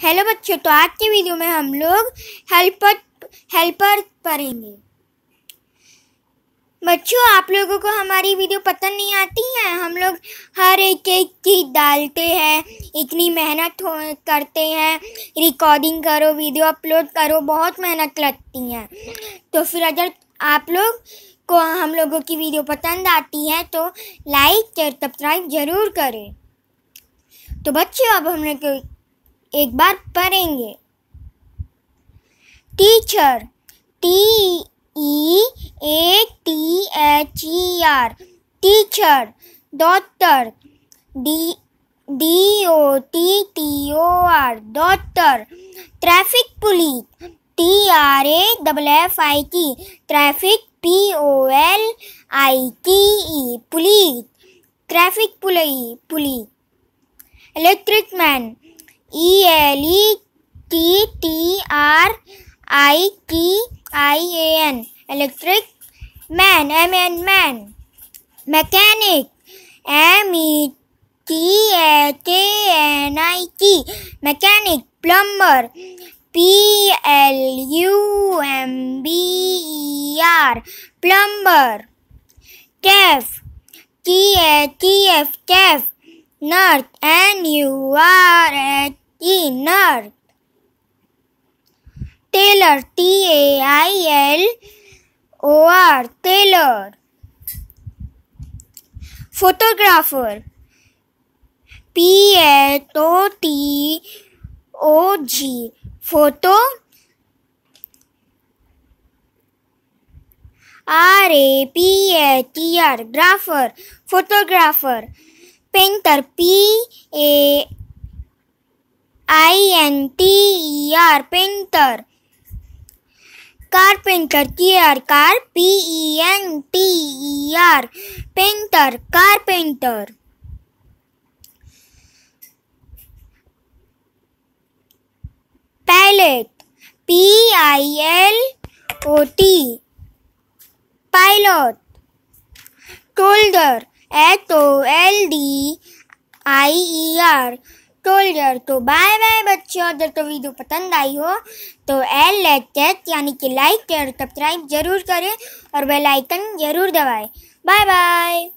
hello बच्चों तो आज के वीडियो में हम लोग हेल्पर हेल्पर पढ़ेंगे बच्चों आप लोगों को हमारी वीडियो पसंद नहीं आती है हम लोग हर एक एक चीज़ डालते हैं इतनी मेहनत करते हैं रिकॉर्डिंग करो वीडियो अपलोड करो बहुत मेहनत लगती है तो फिर अगर आप लोग को हम लोगों की वीडियो पसंद आती है तो लाइक और सब्सक्राइब जरूर करें तो बच्चों अब हम लोग एक बार पढ़ेंगे teacher T E A T H E R teacher doctor D D O T T O R doctor traffic police T R A double F I T traffic P O L I T E police traffic police police electric man E L E T T R I T I A N electric man M N man mechanic M E T A K N I T mechanic plumber P L U M B E R plumber chef T A T F chef nurse N U R H E tailor T A I L O R tailor photographer P A to T O G photo R A P A T R grapher photographer painter P A N T E R painter carpenter C R car P E N T E R painter carpenter pilot P I L O T pilot shoulder S O L D I E तो तो bye bye बच्चों अगर तो video पसंद आई हो तो L latest यानी कि लाइक और सब्सक्राइब जरूर करें और बेल आइकन जरूर दबाएं बाय बाय